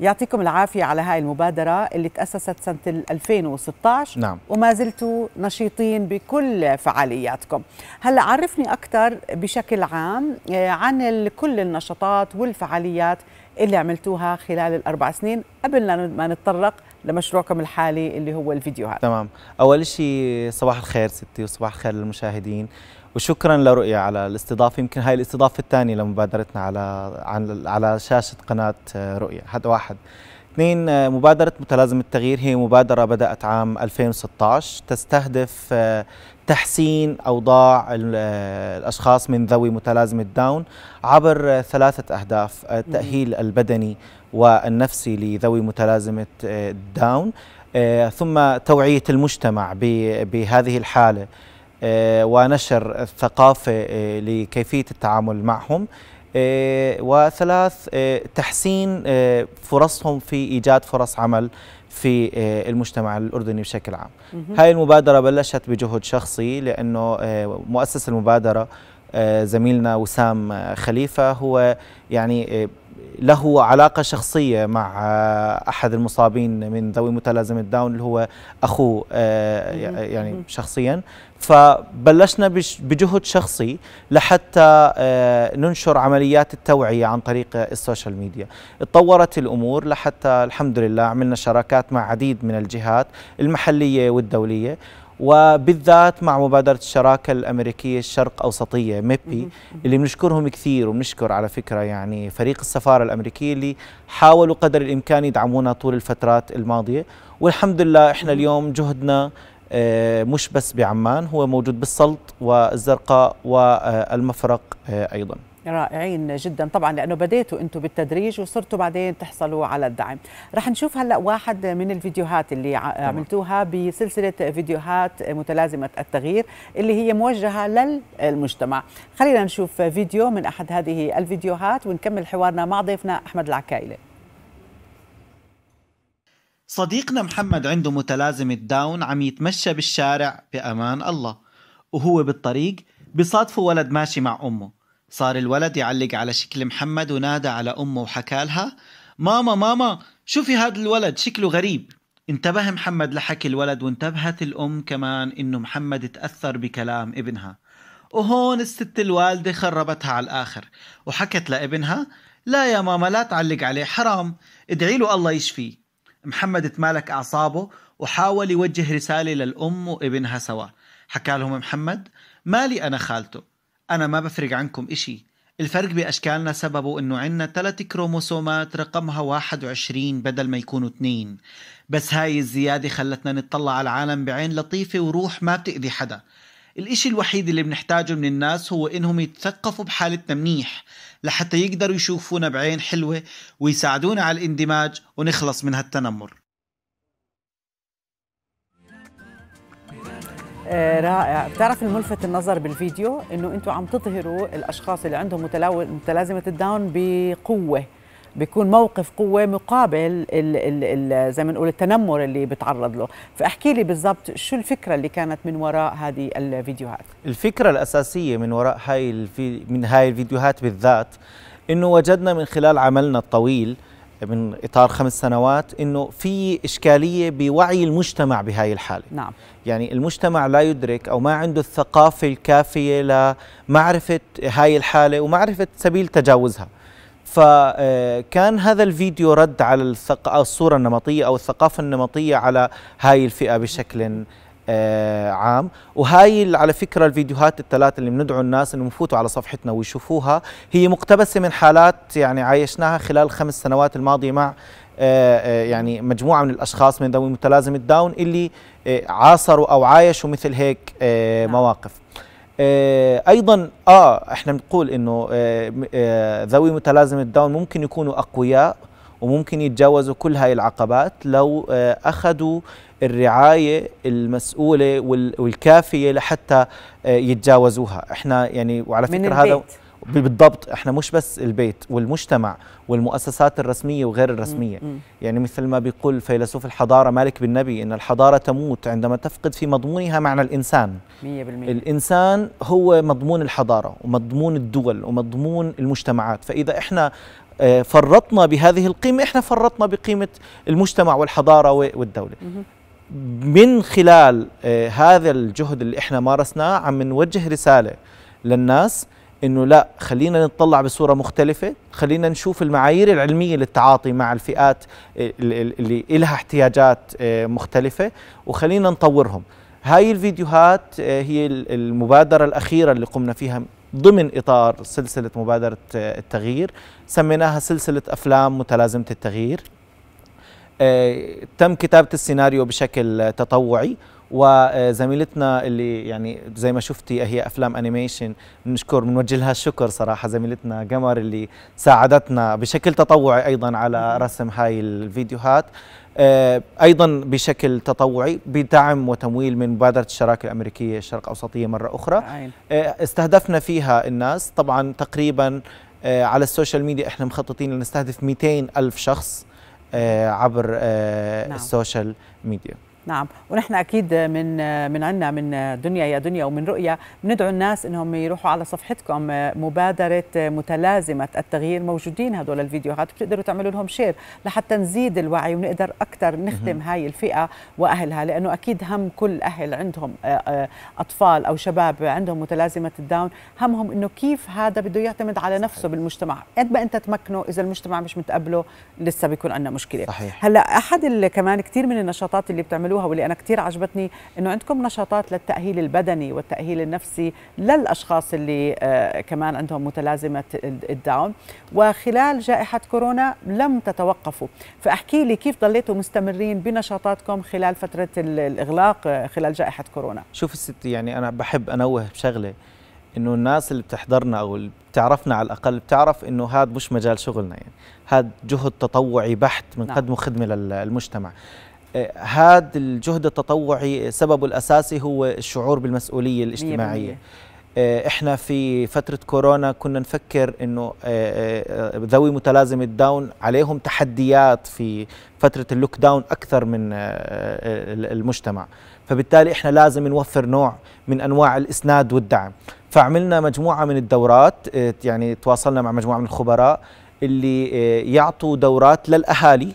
يعطيكم العافية على هاي المبادرة اللي تأسست سنة 2016 نعم. وما زلتوا نشيطين بكل فعالياتكم هلأ عرفني أكثر بشكل عام آه، عن كل النشاطات والفعاليات اللي عملتوها خلال الأربع سنين قبل ما نتطرق لمشروعكم الحالي اللي هو الفيديوهات تمام اول شيء صباح الخير ستي وصباح الخير للمشاهدين وشكرا لرؤيا على الاستضافة يمكن هاي الاستضافة الثانية لمبادرتنا على على شاشة قناة رؤيا هذا واحد اثنين آه، مبادرة متلازمة التغيير هي مبادرة بدأت عام 2016 تستهدف آه، تحسين أوضاع آه، الأشخاص من ذوي متلازمة داون عبر ثلاثة أهداف التأهيل البدني والنفسي لذوي متلازمة داون ثم توعية المجتمع بهذه الحالة ونشر الثقافة لكيفية التعامل معهم آه، وثلاث آه، تحسين آه، فرصهم في إيجاد فرص عمل في المجتمع الأردني بشكل عام هاي المبادرة بلشت بجهد شخصي لأنه مؤسس المبادرة زميلنا وسام خليفة هو يعني له علاقة شخصية مع أحد المصابين من ذوي متلازمة داون اللي هو أخوه آه، يعني شخصيا فبلشنا بجهد شخصي لحتى آه، ننشر عمليات التوعية عن طريق السوشيال ميديا تطورت الأمور لحتى الحمد لله عملنا شراكات مع عديد من الجهات المحلية والدولية وبالذات مع مبادرة الشراكة الأمريكية الشرق أوسطية ميبي اللي بنشكرهم كثير وبنشكر على فكرة يعني فريق السفارة الأمريكية اللي حاولوا قدر الإمكان يدعمونا طول الفترات الماضية والحمد لله إحنا اليوم جهدنا آه، مش بس بعمان هو موجود بالسلط والزرقاء والمفرق آه، أيضا رائعين جدا طبعا لانه بديتوا انتم بالتدريج وصرتوا بعدين تحصلوا على الدعم رح نشوف هلا واحد من الفيديوهات اللي عملتوها بسلسله فيديوهات متلازمه التغيير اللي هي موجهه للمجتمع خلينا نشوف فيديو من احد هذه الفيديوهات ونكمل حوارنا مع ضيفنا احمد العكايله صديقنا محمد عنده متلازمة داون عم يتمشى بالشارع بأمان الله وهو بالطريق بصادفه ولد ماشي مع أمه صار الولد يعلق على شكل محمد ونادى على أمه وحكالها ماما ماما شوفي هذا الولد شكله غريب انتبه محمد لحكي الولد وانتبهت الأم كمان إنه محمد تأثر بكلام ابنها وهون الست الوالدة خربتها على الآخر وحكت لابنها لا يا ماما لا تعلق عليه حرام ادعي له الله يشفيه محمد تمالك أعصابه وحاول يوجه رسالة للأم وابنها سوا حكى لهم محمد مالي أنا خالته أنا ما بفرق عنكم إشي الفرق بأشكالنا سببه أنه عنا ثلاث كروموسومات رقمها 21 بدل ما يكونوا اثنين بس هاي الزيادة خلتنا نتطلع على العالم بعين لطيفة وروح ما بتأذي حدا الإشي الوحيد اللي بنحتاجه من الناس هو إنهم يتثقفوا بحالتنا منيح لحتى يقدروا يشوفونا بعين حلوة ويساعدونا على الاندماج ونخلص من هالتنمر آه، رائع بتعرف الملفت النظر بالفيديو انه انتم عم تظهروا الاشخاص اللي عندهم متلازمه الداون بقوه بيكون موقف قوة مقابل ال ال الـ زي ما نقول التنمر اللي بتعرض له فاحكي لي بالضبط شو الفكرة اللي كانت من وراء هذه الفيديوهات الفكرة الأساسية من وراء هاي الفي من هاي الفيديوهات بالذات إنه وجدنا من خلال عملنا الطويل من إطار خمس سنوات أنه في إشكالية بوعي المجتمع بهاي الحالة نعم. يعني المجتمع لا يدرك أو ما عنده الثقافة الكافية لمعرفة هاي الحالة ومعرفة سبيل تجاوزها فكان هذا الفيديو رد على الصورة النمطية أو الثقافة النمطية على هاي الفئة بشكل آه، عام وهاي على فكرة الفيديوهات الثلاثة اللي بندعو الناس انهم يفوتوا على صفحتنا ويشوفوها هي مقتبسة من حالات يعني عايشناها خلال الخمس سنوات الماضية مع آه، آه، يعني مجموعة من الأشخاص من ذوي متلازمة داون اللي عاصروا أو عايشوا مثل هيك نعم. مواقف آه، ايضا اه احنا بنقول انه آه، آه، ذوي متلازمه داون ممكن يكونوا اقوياء وممكن يتجاوزوا كل هاي العقبات لو اخذوا الرعايه المسؤوله والكافيه لحتى يتجاوزوها احنا يعني وعلى فكره هذا بالضبط احنا مش بس البيت والمجتمع والمؤسسات الرسميه وغير الرسميه يعني مثل ما بيقول فيلسوف الحضاره مالك بن نبي ان الحضاره تموت عندما تفقد في مضمونها معنى الانسان 100% الانسان هو مضمون الحضاره ومضمون الدول ومضمون المجتمعات فاذا احنا آه، فرطنا بهذه القيمه احنا فرطنا بقيمه المجتمع والحضاره والدوله من خلال آه، هذا الجهد اللي احنا مارسناه عم نوجه رساله للناس انه لا خلينا نتطلع بصوره مختلفه خلينا نشوف المعايير العلميه للتعاطي مع الفئات اللي لها احتياجات آه، مختلفه وخلينا نطورهم هاي الفيديوهات آه، هي المبادره الاخيره اللي قمنا فيها ضمن اطار سلسله مبادره آه، التغيير سميناها سلسله افلام متلازمه التغيير تم كتابه السيناريو بشكل تطوعي وزميلتنا اللي يعني زي ما شفتي هي افلام انيميشن بنشكر بنوجه لها الشكر صراحه زميلتنا قمر اللي ساعدتنا بشكل تطوعي ايضا على رسم هاي الفيديوهات آه، ايضا بشكل تطوعي بدعم وتمويل من مبادره الشراكه الامريكيه الشرق اوسطيه مره اخرى آه، استهدفنا فيها الناس طبعا تقريبا آه، على السوشيال ميديا احنا مخططين نستهدف 200 الف شخص عبر نعم. السوشيال ميديا نعم ونحن اكيد من من عندنا من دنيا يا دنيا ومن رؤيا بندعو الناس انهم يروحوا على صفحتكم مبادره متلازمه التغيير موجودين هدول الفيديوهات بتقدروا تعملوا لهم شير لحتى نزيد الوعي ونقدر اكثر نخدم هاي الفئه واهلها لانه اكيد هم كل اهل عندهم آه، آه، اطفال او شباب عندهم متلازمه الداون همهم انه كيف هذا بده يعتمد على نفسه صحيح. بالمجتمع قد ما انت تمكنه اذا المجتمع مش متقبله لسه بيكون عندنا مشكله صحيح. هلا احد كمان كثير من النشاطات اللي بتعملوها بتعملوها واللي انا كثير عجبتني انه عندكم نشاطات للتاهيل البدني والتاهيل النفسي للاشخاص اللي آه، كمان عندهم متلازمه الداون وخلال جائحه كورونا لم تتوقفوا فاحكي لي كيف ضليتوا مستمرين بنشاطاتكم خلال فتره الاغلاق آه، خلال جائحه كورونا شوف الست يعني انا بحب انوه بشغله انه الناس اللي بتحضرنا او اللي بتعرفنا على الاقل بتعرف انه هذا مش مجال شغلنا يعني هذا جهد تطوعي بحت بنقدمه نعم. خدمه للمجتمع هذا آه، الجهد التطوعي سببه الأساسي هو الشعور بالمسؤولية الاجتماعية آه، احنا في فترة كورونا كنا نفكر انه آه، ذوي متلازمة داون عليهم تحديات في فترة اللوك داون اكثر من المجتمع فبالتالي احنا لازم نوفر نوع من انواع الاسناد والدعم فعملنا مجموعة من الدورات يعني تواصلنا مع مجموعة من الخبراء اللي آه، يعطوا دورات للأهالي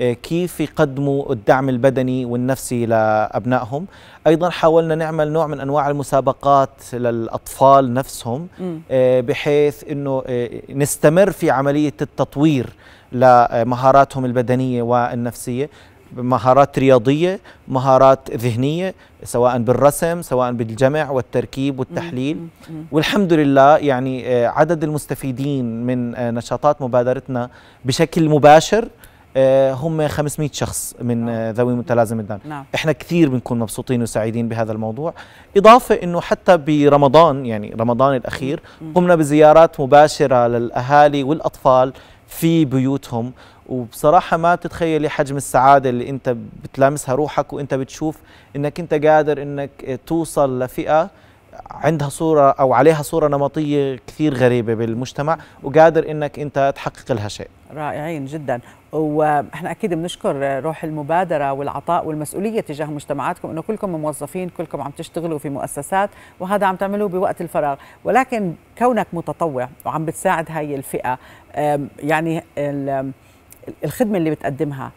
آه، كيف يقدموا الدعم البدني والنفسي لأبنائهم أيضا حاولنا نعمل نوع من أنواع المسابقات للأطفال نفسهم آه، بحيث أنه نستمر في عملية التطوير لمهاراتهم البدنية والنفسية مهارات رياضية مهارات ذهنية سواء بالرسم سواء بالجمع والتركيب والتحليل والحمد لله يعني آه، عدد المستفيدين من آه، نشاطات مبادرتنا بشكل مباشر آه، هم 500 شخص من نعم. ذوي متلازمة الدان نعم. احنا كثير بنكون مبسوطين وسعيدين بهذا الموضوع اضافه انه حتى برمضان يعني رمضان الاخير قمنا بزيارات مباشره للاهالي والاطفال في بيوتهم وبصراحه ما تتخيلي حجم السعاده اللي انت بتلامسها روحك وانت بتشوف انك انت قادر انك توصل لفئه عندها صوره او عليها صوره نمطيه كثير غريبه بالمجتمع وقادر انك انت تحقق لها شيء رائعين جدا واحنا اكيد بنشكر روح المبادره والعطاء والمسؤوليه تجاه مجتمعاتكم انه كلكم موظفين كلكم عم تشتغلوا في مؤسسات وهذا عم تعملوه بوقت الفراغ ولكن كونك متطوع وعم بتساعد هاي الفئه يعني الخدمه اللي بتقدمها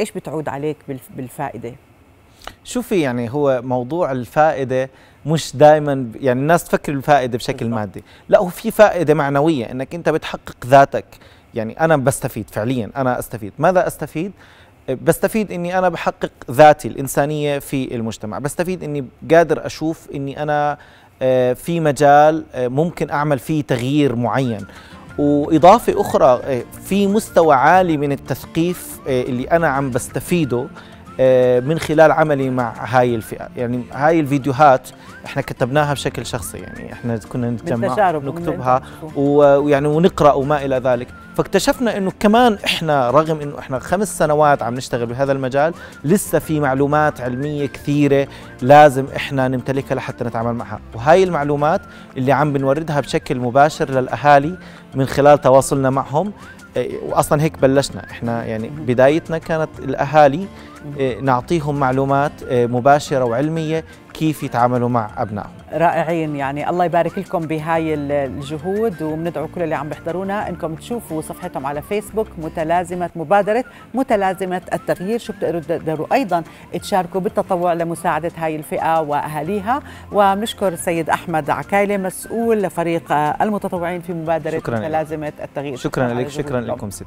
ايش بتعود عليك بالفائده شوفي يعني هو موضوع الفائده مش دائما يعني الناس تفكر بالفائده بشكل بالضبط. مادي لا هو في فائده معنويه انك انت بتحقق ذاتك يعني انا بستفيد فعليا انا استفيد ماذا استفيد بستفيد اني انا بحقق ذاتي الانسانيه في المجتمع بستفيد اني قادر اشوف اني انا آه، في مجال آه، ممكن اعمل فيه تغيير معين واضافه اخرى إيه، في مستوى عالي من التثقيف إيه، اللي انا عم بستفيده آه، من خلال عملي مع هاي الفئه يعني هاي الفيديوهات احنا كتبناها بشكل شخصي يعني احنا كنا نتجمع نكتبها ويعني ونقرا وما الى ذلك فاكتشفنا انه كمان احنا رغم انه احنا خمس سنوات عم نشتغل بهذا المجال لسه في معلومات علميه كثيره لازم احنا نمتلكها لحتى نتعامل معها وهاي المعلومات اللي عم بنوردها بشكل مباشر للاهالي من خلال تواصلنا معهم واصلا هيك بلشنا احنا يعني بدايتنا كانت الاهالي إيه، نعطيهم معلومات إيه، مباشره وعلميه كيف يتعاملوا مع أبنائهم رائعين يعني الله يبارك لكم بهاي الجهود وبندعو كل اللي عم بيحضرونا انكم تشوفوا صفحتهم على فيسبوك متلازمه مبادره متلازمه التغيير شو بتقدروا تقدروا ايضا تشاركوا بالتطوع لمساعده هاي الفئه واهاليها ونشكر السيد احمد عكايله مسؤول لفريق المتطوعين في مبادره شكراً متلازمه التغيير شكرا لك شكرا لكم ست